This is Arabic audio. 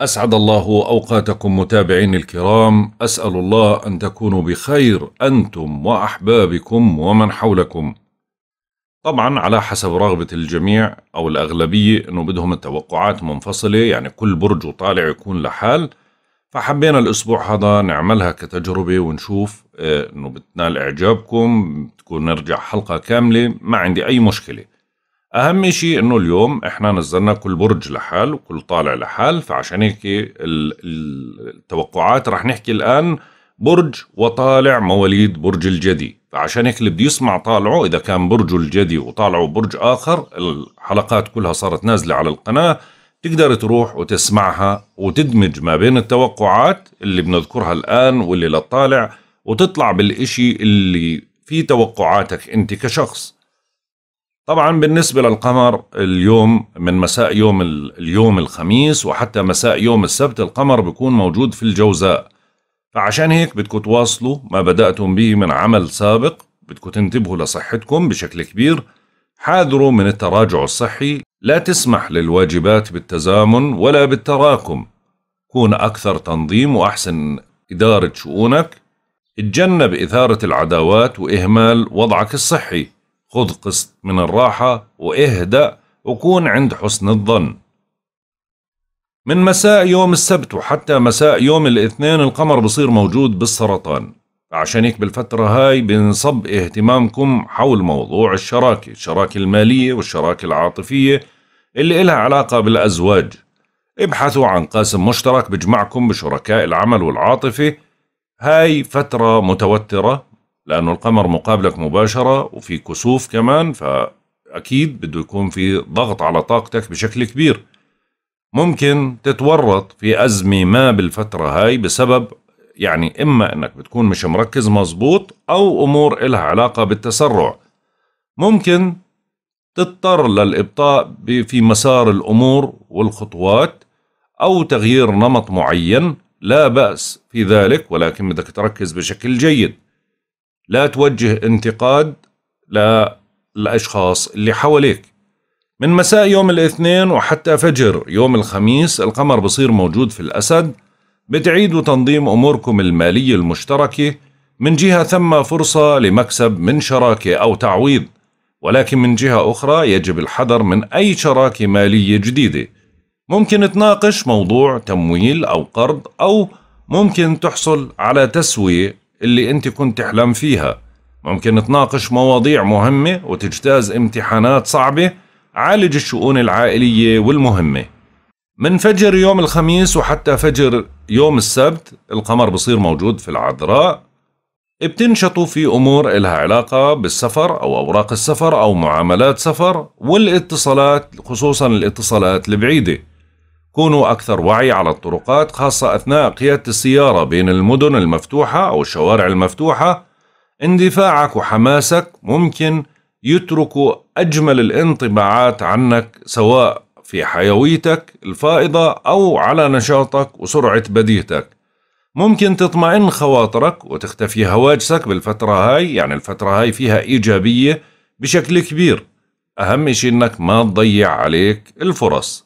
أسعد الله أوقاتكم متابعين الكرام أسأل الله أن تكونوا بخير أنتم وأحبابكم ومن حولكم طبعا على حسب رغبة الجميع أو الأغلبية أنه بدهم التوقعات منفصلة يعني كل برج وطالع يكون لحال فحبينا الأسبوع هذا نعملها كتجربة ونشوف آه، أنه بتنال إعجابكم بتكون نرجع حلقة كاملة ما عندي أي مشكلة اهم شيء انه اليوم احنا نزلنا كل برج لحال وكل طالع لحال فعشان هيك التوقعات رح نحكي الان برج وطالع مواليد برج الجدي فعشان هيك اللي بده يسمع طالعه اذا كان برجه الجدي وطالعه برج اخر الحلقات كلها صارت نازله على القناه تقدر تروح وتسمعها وتدمج ما بين التوقعات اللي بنذكرها الان واللي للطالع وتطلع بالإشي اللي في توقعاتك انت كشخص طبعا بالنسبة للقمر اليوم من مساء يوم اليوم الخميس وحتى مساء يوم السبت القمر بيكون موجود في الجوزاء فعشان هيك بدكم تواصلوا ما بدأتم به من عمل سابق بدكم تنتبهوا لصحتكم بشكل كبير حاذروا من التراجع الصحي لا تسمح للواجبات بالتزامن ولا بالتراكم كون أكثر تنظيم وأحسن إدارة شؤونك اتجنب إثارة العداوات وإهمال وضعك الصحي خذ قسط من الراحة واهدأ وكون عند حسن الظن من مساء يوم السبت وحتى مساء يوم الاثنين القمر بصير موجود بالسرطان عشان هيك بالفترة هاي بنصب اهتمامكم حول موضوع الشراكة الشراكة المالية والشراكة العاطفية اللي إلها علاقة بالأزواج ابحثوا عن قاسم مشترك بجمعكم بشركاء العمل والعاطفة هاي فترة متوترة لأنه القمر مقابلك مباشرة وفي كسوف كمان فأكيد بده يكون في ضغط على طاقتك بشكل كبير ممكن تتورط في أزمة ما بالفترة هاي بسبب يعني إما أنك بتكون مش مركز مظبوط أو أمور إلها علاقة بالتسرع ممكن تضطر للإبطاء في مسار الأمور والخطوات أو تغيير نمط معين لا بأس في ذلك ولكن بدك تركز بشكل جيد لا توجه انتقاد للأشخاص اللي حواليك من مساء يوم الاثنين وحتى فجر يوم الخميس القمر بصير موجود في الأسد بتعيدوا تنظيم أموركم المالية المشتركة من جهة ثم فرصة لمكسب من شراكة أو تعويض ولكن من جهة أخرى يجب الحذر من أي شراكة مالية جديدة ممكن تناقش موضوع تمويل أو قرض أو ممكن تحصل على تسوية اللي أنت كنت تحلم فيها ممكن تناقش مواضيع مهمة وتجتاز امتحانات صعبة عالج الشؤون العائلية والمهمة من فجر يوم الخميس وحتى فجر يوم السبت القمر بصير موجود في العذراء بتنشطوا في أمور إلها علاقة بالسفر أو أوراق السفر أو معاملات سفر والاتصالات خصوصا الاتصالات البعيدة كونوا أكثر وعي على الطرقات خاصة أثناء قيادة السيارة بين المدن المفتوحة أو الشوارع المفتوحة اندفاعك وحماسك ممكن يتركوا أجمل الانطباعات عنك سواء في حيويتك الفائضة أو على نشاطك وسرعة بديهتك ممكن تطمئن خواطرك وتختفي هواجسك بالفترة هاي يعني الفترة هاي فيها إيجابية بشكل كبير أهم شيء أنك ما تضيع عليك الفرص